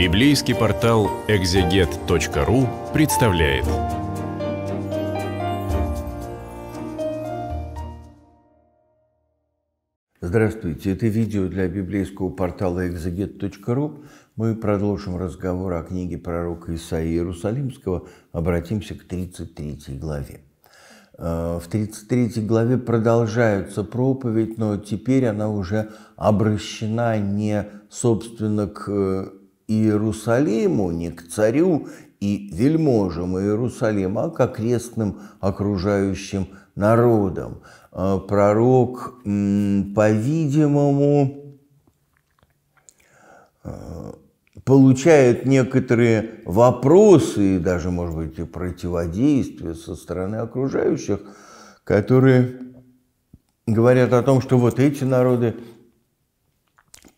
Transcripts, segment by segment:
Библейский портал экзегет.ру представляет. Здравствуйте, это видео для библейского портала экзегет.ру. Мы продолжим разговор о книге пророка Исаии Иерусалимского, обратимся к 33 главе. Э, в 33 главе продолжается проповедь, но теперь она уже обращена не, собственно, к э, Иерусалиму, не к царю и вельможам Иерусалима, а к окрестным окружающим народам. Э, пророк, по-видимому, э, получает некоторые вопросы и даже, может быть, и противодействия со стороны окружающих, которые говорят о том, что вот эти народы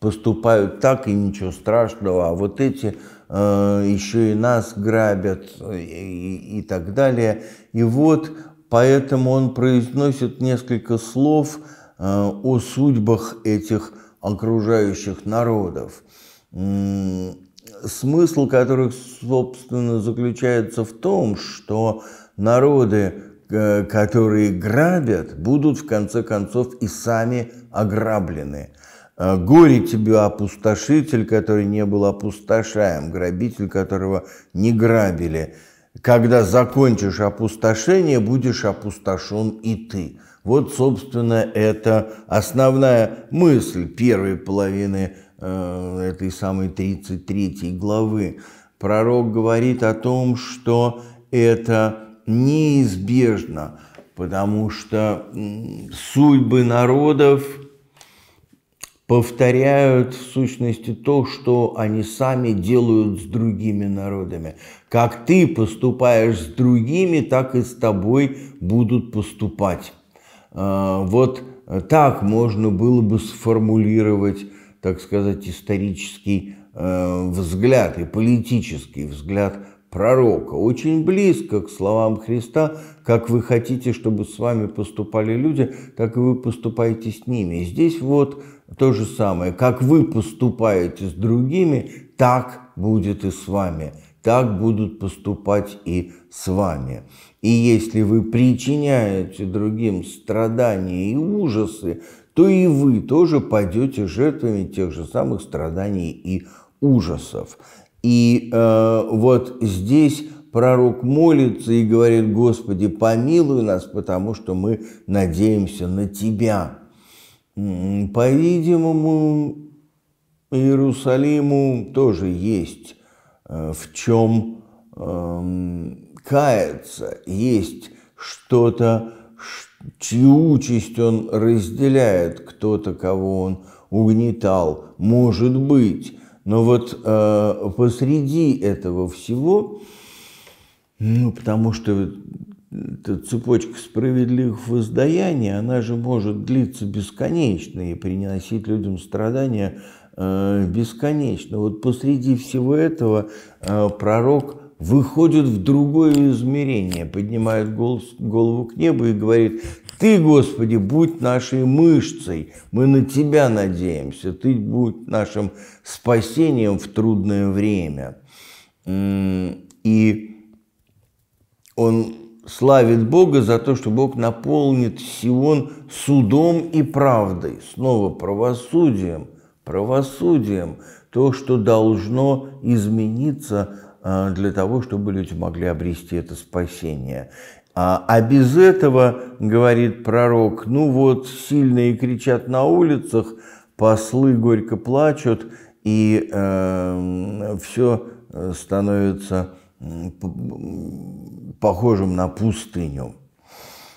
поступают так, и ничего страшного, а вот эти э, еще и нас грабят и, и так далее. И вот поэтому он произносит несколько слов э, о судьбах этих окружающих народов, смысл которых, собственно, заключается в том, что народы, э, которые грабят, будут в конце концов и сами ограблены – Э, горе тебе, опустошитель, который не был опустошаем, грабитель, которого не грабили. Когда закончишь опустошение, будешь опустошен и ты. Вот, собственно, это основная мысль первой половины э, этой самой 33 главы. Пророк говорит о том, что это неизбежно, потому что судьбы народов – повторяют в сущности то, что они сами делают с другими народами. Как ты поступаешь с другими, так и с тобой будут поступать. А, вот так можно было бы сформулировать, так сказать, исторический э, взгляд и политический взгляд пророка, очень близко к словам Христа, как вы хотите, чтобы с вами поступали люди, так и вы поступаете с ними. И здесь вот то же самое, как вы поступаете с другими, так будет и с вами, так будут поступать и с вами. И если вы причиняете другим страдания и ужасы, то и вы тоже пойдете жертвами тех же самых страданий и ужасов. И э, вот здесь пророк молится и говорит, Господи, помилуй нас, потому что мы надеемся на Тебя. По-видимому, Иерусалиму тоже есть э, в чем эм, каяться, есть что-то, чью участь он разделяет, кто-то, кого он угнетал, может быть. Но вот э, посреди этого всего, ну, потому что эта цепочка справедливых воздаяний, она же может длиться бесконечно и приносить людям страдания э, бесконечно. Вот посреди всего этого э, пророк выходит в другое измерение, поднимает голос, голову к небу и говорит, ты, Господи, будь нашей мышцей, мы на Тебя надеемся, Ты будь нашим спасением в трудное время. И он славит Бога за то, что Бог наполнит Сион судом и правдой, снова правосудием, правосудием, то, что должно измениться а, для того, чтобы люди могли обрести это спасение. А, а, без этого, говорит пророк, ну вот сильные кричат на улицах, послы горько плачут, и эм, э, все становится похожим на пустыню.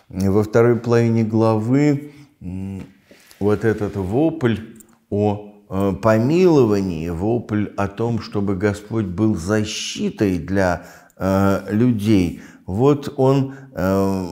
Во второй половине главы вот этот вопль о э, помиловании, вопль о том, чтобы Господь был защитой для э, людей, вот он э,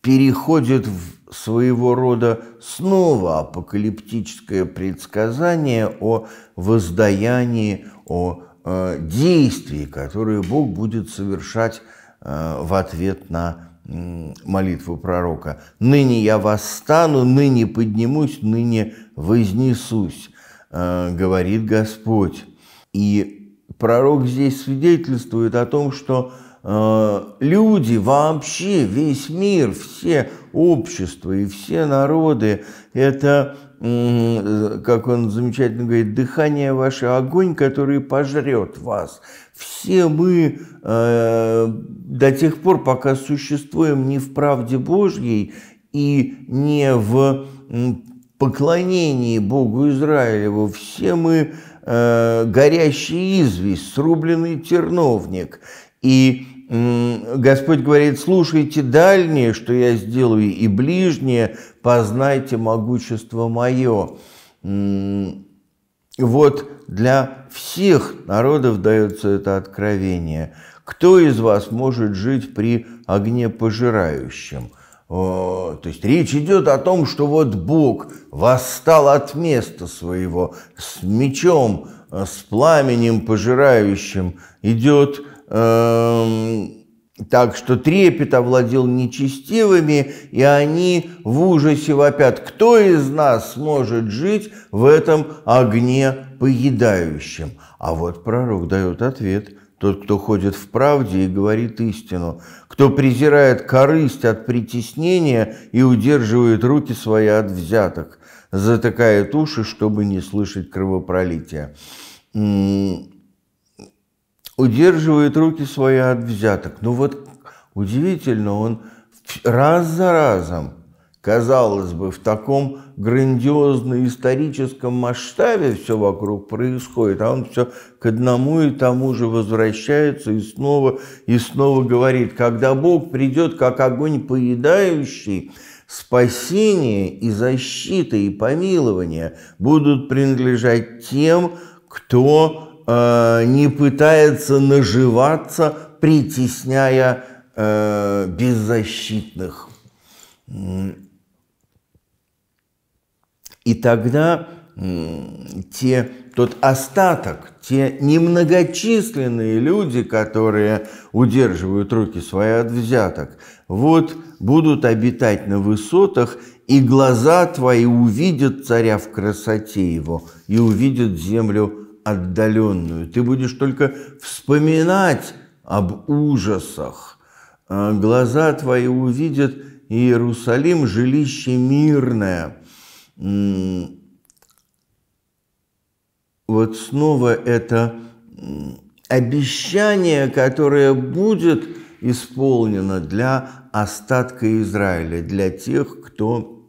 переходит в своего рода снова апокалиптическое предсказание о воздаянии, о Э, действий, которые Бог будет совершать э, в ответ на молитву пророка. «Ныне я восстану, ныне поднимусь, ныне вознесусь», э, говорит Господь. И пророк здесь свидетельствует о том, что люди вообще, весь мир, все общества и все народы – это как он замечательно говорит, дыхание ваше огонь, который пожрет вас. Все мы э, до тех пор, пока существуем не в правде Божьей и не в поклонении Богу Израилеву, все мы э, горящий известь, срубленный терновник. И Господь говорит, слушайте дальнее, что я сделаю, и ближнее, познайте могущество мое. Вот для всех народов дается это откровение. Кто из вас может жить при огне пожирающем? То есть речь идет о том, что вот Бог восстал от места своего с мечом, э, с пламенем пожирающим, идет Эм, так что трепет овладел нечестивыми, и они в ужасе вопят, кто из нас сможет жить в этом огне поедающем? А вот пророк дает ответ, тот, кто ходит в правде и говорит истину, кто презирает корысть от притеснения и удерживает руки свои от взяток, затыкает уши, чтобы не слышать кровопролития удерживает руки свои от взяток. Ну вот удивительно, он раз за разом, казалось бы, в таком грандиозно-историческом масштабе все вокруг происходит, а он все к одному и тому же возвращается и снова и снова говорит, когда Бог придет, как огонь поедающий, спасение и защита и помилование будут принадлежать тем, кто э, не пытается наживаться, притесняя э, беззащитных. И тогда те, тот остаток, те немногочисленные люди, которые удерживают руки свои от взяток, вот будут обитать на высотах, и глаза твои увидят царя в красоте его, и увидят землю отдаленную. Ты будешь только вспоминать об ужасах. Э, глаза твои увидят Иерусалим, жилище мирное. Вот снова это обещание, которое будет исполнено для остатка Израиля, для тех, кто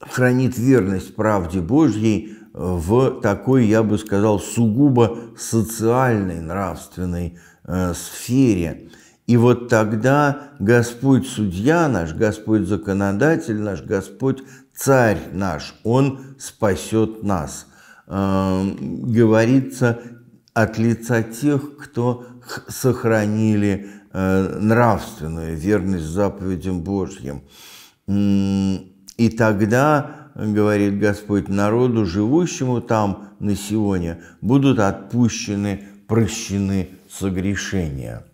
хранит верность правде Божьей э, в такой, я бы сказал, сугубо социальной, нравственной э, сфере. И вот тогда Господь судья наш, Господь законодатель наш, Господь царь наш, Он спасет нас. Э, говорится от лица тех, кто сохранили э, нравственную верность заповедям Божьим. И тогда, говорит Господь, народу, живущему там на Сионе, будут отпущены, прощены согрешения.